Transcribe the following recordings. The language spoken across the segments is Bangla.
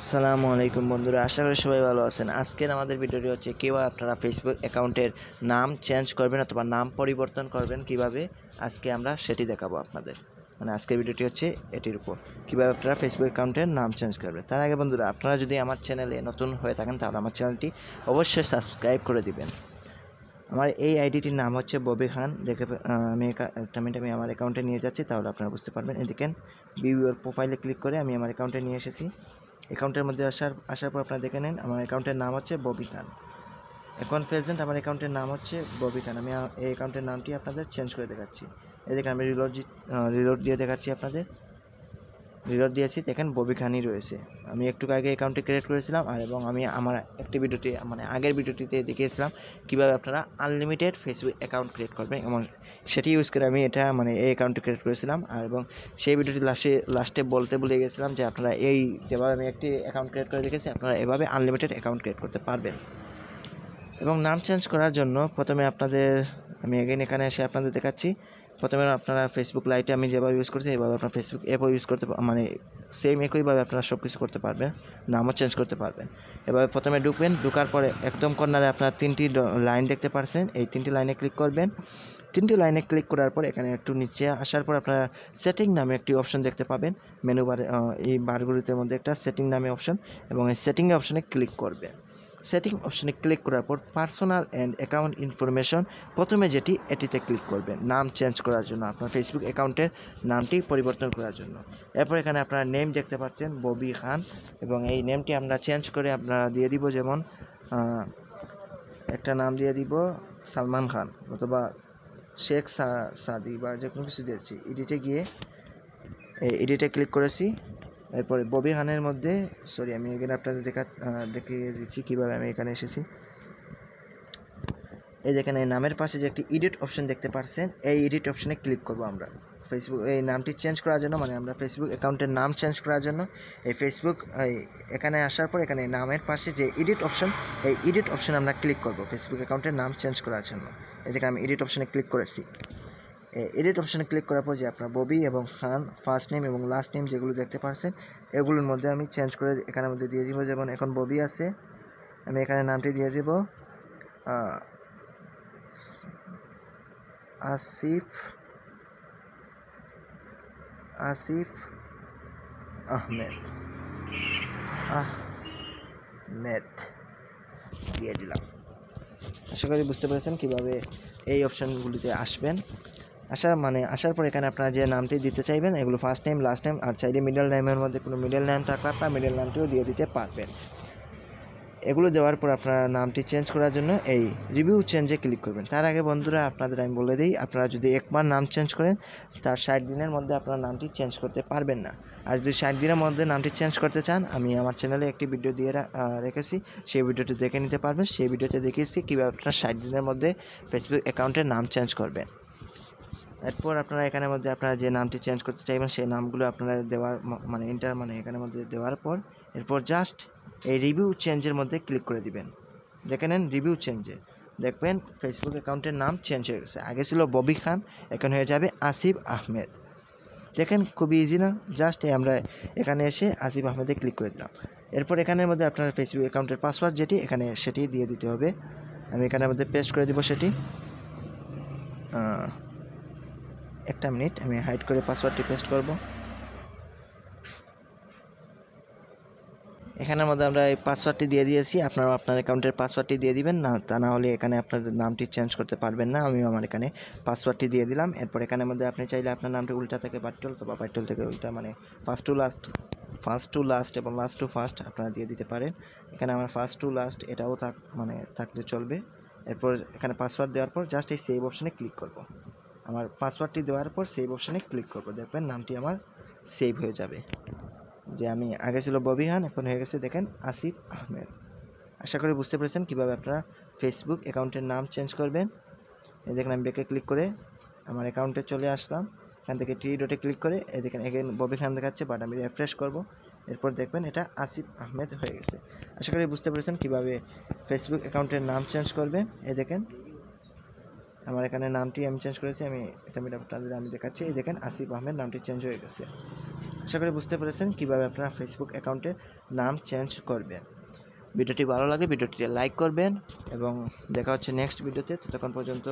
আসসালামু আলাইকুম বন্ধুরা আশা করি সবাই ভালো আছেন আজকের আমাদের ভিডিওটি হচ্ছে কেউ আপনারা ফেসবুক অ্যাকাউন্টের নাম চেঞ্জ করবেন অথবা নাম পরিবর্তন করবেন কিভাবে আজকে আমরা সেটি দেখাবো আপনাদের মানে আজকের ভিডিওটি হচ্ছে এটির উপর কীভাবে আপনারা ফেসবুক অ্যাকাউন্টের নাম চেঞ্জ করবেন তার আগে বন্ধুরা আপনারা যদি আমার চ্যানেলে নতুন হয়ে থাকেন তাহলে আমার চ্যানেলটি অবশ্যই সাবস্ক্রাইব করে দিবেন আমার এই আইডিটির নাম হচ্ছে ববি খান দেখে আমি একটা মিনিট আমি আমার অ্যাকাউন্টে নিয়ে যাচ্ছি তাহলে আপনারা বুঝতে পারবেন এদিকে বিউর প্রোফাইলে ক্লিক করে আমি আমার অ্যাকাউন্টে নিয়ে এসেছি অ্যাকাউন্টের মধ্যে আসার আসার পর আপনারা দেখে নিন আমার অ্যাকাউন্টের নাম হচ্ছে ববি খান এখন প্রেজেন্ট আমার অ্যাকাউন্টের নাম হচ্ছে ববি খান আমি এই অ্যাকাউন্টের নামটি আপনাদের চেঞ্জ করে দেখাচ্ছি এই দেখেন আমি রিলোড রিলোড দিয়ে দেখাচ্ছি আপনাদের রিলোড দিয়েছি দেখেন ববি খানই রয়েছে আমি একটু আগে অ্যাকাউন্টটি ক্রিয়েট করেছিলাম আর এবং আমি আমার একটি ভিডিওটি মানে আগের ভিডিওটিতে দেখিয়েছিলাম কীভাবে আপনারা আনলিমিটেড ফেসবুক অ্যাকাউন্ট ক্রিয়েট করবেন এবং সেটি ইউজ করে আমি এটা মানে এই অ্যাকাউন্টটি ক্রিয়েট করেছিলাম আর এবং সেই ভিডিওটি লাস্টে লাস্টে বলতে ভুলে গেছিলাম যে আপনারা এই যেভাবে আমি একটি অ্যাকাউন্ট ক্রিয়েট করে দেখেছি আপনারা এভাবে আনলিমিটেড অ্যাকাউন্ট ক্রিয়েট করতে পারবেন এবং নাম চেঞ্জ করার জন্য প্রথমে আপনাদের আমি এগেন এখানে এসে আপনাদের দেখাচ্ছি প্রথমে আপনারা ফেসবুক লাইটে আমি যেভাবে ইউজ করছি এভাবে আপনার ফেসবুক অ্যাপও ইউজ করতে মানে সেম একইভাবে আপনারা সব কিছু করতে পারবেন নামও চেঞ্জ করতে পারবেন এভাবে প্রথমে ঢুকবেন ঢুকার পরে একদম কর্নারে আপনার তিনটি লাইন দেখতে পারছেন এই তিনটি লাইনে ক্লিক করবেন তিনটি লাইনে ক্লিক করার পর এখানে একটু নিচে আসার পর আপনারা সেটিং নামে একটি অপশন দেখতে পাবেন মেনু বার এই বারগুলিতে মধ্যে একটা সেটিং নামে অপশন এবং এই সেটিংয়ের অপশনে ক্লিক করবেন সেটিং অপশনে ক্লিক করার পর পার্সোনাল অ্যান্ড অ্যাকাউন্ট ইনফরমেশন প্রথমে যেটি এটিতে ক্লিক করবেন নাম চেঞ্জ করার জন্য আপনার ফেসবুক অ্যাকাউন্টের নামটি পরিবর্তন করার জন্য এরপর এখানে আপনারা নেম দেখতে পাচ্ছেন ববি খান এবং এই নেমটি আমরা চেঞ্জ করে আপনারা দিয়ে দিব যেমন একটা নাম দিয়ে দিব সালমান খান অথবা শেখ সাদি বা যে কোনো কিছু দিয়েছি এডিটে গিয়ে এডিটে ক্লিক করেছি এরপরে ববি খানের মধ্যে সরি আমি এখানে আপনাদের দেখা দেখিয়ে দিচ্ছি কীভাবে আমি এখানে এসেছি এই যেখানে নামের পাশে যে একটি এডিট অপশন দেখতে পাচ্ছেন এই এডিট অপশনে ক্লিক করব আমরা ফেসবুক এই নামটি চেঞ্জ করার জন্য মানে আমরা ফেসবুক অ্যাকাউন্টের নাম চেঞ্জ করার জন্য এই ফেসবুক এখানে আসার পর এখানে নামের পাশে যে এডিট অপশন এই এডিট অপশন আমরা ক্লিক করব ফেসবুক অ্যাকাউন্টের নাম চেঞ্জ করার জন্য এদিকে আমি এডিট অপশনে ক্লিক করেছি এডিট অপশানে ক্লিক করার পর যে আপনার ববি এবং খান ফার্স্ট নেম এবং লাস্ট নেম যেগুলো দেখতে পারছেন এগুলোর মধ্যে আমি চেঞ্জ করে এখানের মধ্যে দিয়ে দিব যেমন এখন ববি আছে আমি এখানে নামটি দিয়ে দেব আসিফ আসিফ আহমেদ আহমেদ দিয়ে দিলাম আশা করি বুঝতে পেরেছেন কীভাবে এই অপশানগুলিতে আসবেন আসার মানে আসার পর এখানে আপনারা যে নামটি দিতে চাইবেন এগুলো ফার্স্ট নেম লাস্ট নেম আর চাইলে মিডল নেমের মধ্যে কোনো মিডল নেম থাকলে আপনারা মিডল নামটিও দিয়ে দিতে পারবেন এগুলো দেওয়ার পর আপনারা নামটি চেঞ্জ করার জন্য এই রিভিউ চেঞ্জে ক্লিক করবেন তার আগে বন্ধুরা আপনাদের আমি বলে দিই আপনারা যদি একবার নাম চেঞ্জ করেন তার ষাট দিনের মধ্যে আপনারা নামটি চেঞ্জ করতে পারবেন না আর যদি ষাট দিনের মধ্যে নামটি চেঞ্জ করতে চান আমি আমার চ্যানেলে একটি ভিডিও দিয়ে রেখেছি সেই ভিডিওটি দেখে নিতে পারবেন সেই ভিডিওতে দেখিয়েছি কীভাবে আপনারা ষাট দিনের মধ্যে ফেসবুক অ্যাকাউন্টের নাম চেঞ্জ করবেন এরপর আপনারা এখানের মধ্যে আপনারা যে নামটি চেঞ্জ করতে চাইবেন সেই নামগুলো আপনারা দেওয়ার মানে এন্টার মানে এখানের মধ্যে দেওয়ার পর এরপর জাস্ট এই রিভিউ চেঞ্জের মধ্যে ক্লিক করে দিবেন দেখে নেন রিভিউ চেঞ্জে দেখবেন ফেসবুক অ্যাকাউন্টের নাম চেঞ্জ হয়ে গেছে আগে ছিল ববি খান এখন হয়ে যাবে আসিফ আহমেদ দেখেন খুবই ইজি না জাস্ট আমরা এখানে এসে আসিফ আহমেদে ক্লিক করে দিলাম এরপর এখানের মধ্যে আপনার ফেসবুক অ্যাকাউন্টের পাসওয়ার্ড যেটি এখানে সেটি দিয়ে দিতে হবে আমি এখানের মধ্যে পেস্ট করে দিব সেটি একটা মিনিট আমি হাইড করে পাসওয়ার্ডটি পেস্ট করব এখানের মধ্যে আমরা এই পাসওয়ার্ডটি দিয়ে দিয়েছি আপনারা আপনার অ্যাকাউন্টের পাসওয়ার্ডটি দিয়ে দিবেন না তা না হলে এখানে আপনার নামটি চেঞ্জ করতে পারবেন না আমি আমার এখানে পাসওয়ার্ডটি দিয়ে দিলাম এরপর এখানের মধ্যে আপনি চাইলে আপনার নামটি উল্টা থেকে বাট্টল তো বা বাট্টল থেকে উল্টা মানে first to last first to last এবং লাস্ট টু ফার্স্ট আপনারা দিয়ে দিতে পারেন এখানে আমার ফার্স্ট টু লাস্ট এটাও থাক মানে থাকলে চলবে এরপর এখানে পাসওয়ার্ড দেওয়ার পর জাস্ট এই সেভ অপশানে ক্লিক করবো আমার পাসওয়ার্ডটি দেওয়ার পর সেভ অপশানে ক্লিক করবো দেখবেন নামটি আমার সেভ হয়ে যাবে যে আমি আগে ছিল ববি হান এখন হয়ে গেছে দেখেন আসিফ আহমেদ আশা করি বুঝতে পেরেছেন কীভাবে আপনারা ফেসবুক অ্যাকাউন্টের নাম চেঞ্জ করবেন এই দেখেন আমি ব্যাকে ক্লিক করে আমার অ্যাকাউন্টে চলে আসলাম এখান থেকে টি ডোটে ক্লিক করে এই দেখেন এখানে ববি খান দেখাচ্ছে বাট আমি রেফ্রেশ করব এরপর দেখবেন এটা আসিফ আহমেদ হয়ে গেছে আশা করি বুঝতে পেরেছেন কীভাবে ফেসবুক অ্যাকাউন্টের নাম চেঞ্জ করবেন এই দেখেন আমার এখানে নামটি আমি চেঞ্জ করেছি আমি এটা আপনাদের আমি দেখাচ্ছি এই দেখেন আসিফ আহমেদ নামটি চেঞ্জ হয়ে গেছে আশা করি বুঝতে পেরেছেন কীভাবে আপনারা ফেসবুক অ্যাকাউন্টে নাম চেঞ্জ করবেন ভিডিওটি ভালো লাগে ভিডিওটি লাইক করবেন এবং দেখা হচ্ছে নেক্সট ভিডিওতে ততক্ষণ পর্যন্ত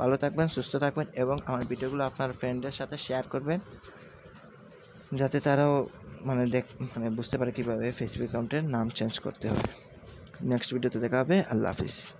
ভালো থাকবেন সুস্থ থাকবেন এবং আমার ভিডিওগুলো আপনার ফ্রেন্ডের সাথে শেয়ার করবেন যাতে তারাও মানে দেখ মানে বুঝতে পারে কীভাবে ফেসবুক অ্যাকাউন্টের নাম চেঞ্জ করতে হবে নেক্সট ভিডিওতে দেখা হবে আল্লাহ হাফিজ